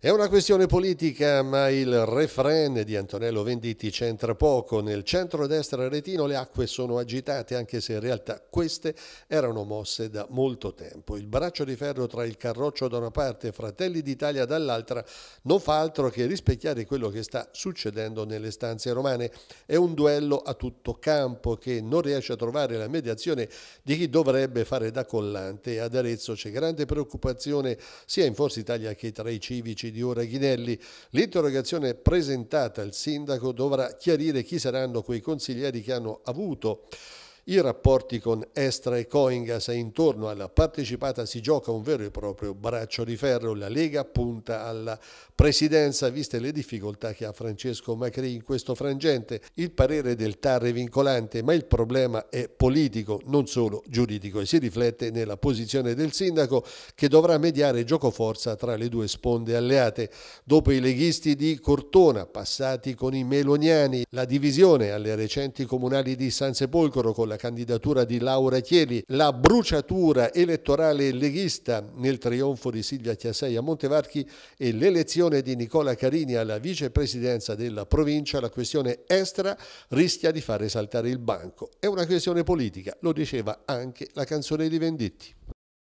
È una questione politica, ma il refrain di Antonello Venditti c'entra poco. Nel centro-destra aretino le acque sono agitate, anche se in realtà queste erano mosse da molto tempo. Il braccio di ferro tra il Carroccio da una parte e Fratelli d'Italia dall'altra non fa altro che rispecchiare quello che sta succedendo nelle stanze romane. È un duello a tutto campo che non riesce a trovare la mediazione di chi dovrebbe fare da collante. Ad Arezzo c'è grande preoccupazione sia in Forza Italia che tra i civici di Ora Ghinelli. L'interrogazione presentata al sindaco dovrà chiarire chi saranno quei consiglieri che hanno avuto i rapporti con Estra e Coingas e intorno alla partecipata si gioca un vero e proprio braccio di ferro. La Lega punta alla presidenza, viste le difficoltà che ha Francesco Macri in questo frangente. Il parere del TAR è vincolante, ma il problema è politico, non solo giuridico, e si riflette nella posizione del sindaco che dovrà mediare giocoforza tra le due sponde alleate. Dopo i leghisti di Cortona, passati con i meloniani, la divisione alle recenti comunali di San Sepolcro con la candidatura di Laura Chieli, la bruciatura elettorale leghista nel trionfo di Silvia Chiasei a Montevarchi e l'elezione di Nicola Carini alla vicepresidenza della provincia, la questione estera rischia di fare saltare il banco. È una questione politica, lo diceva anche la canzone di Venditti.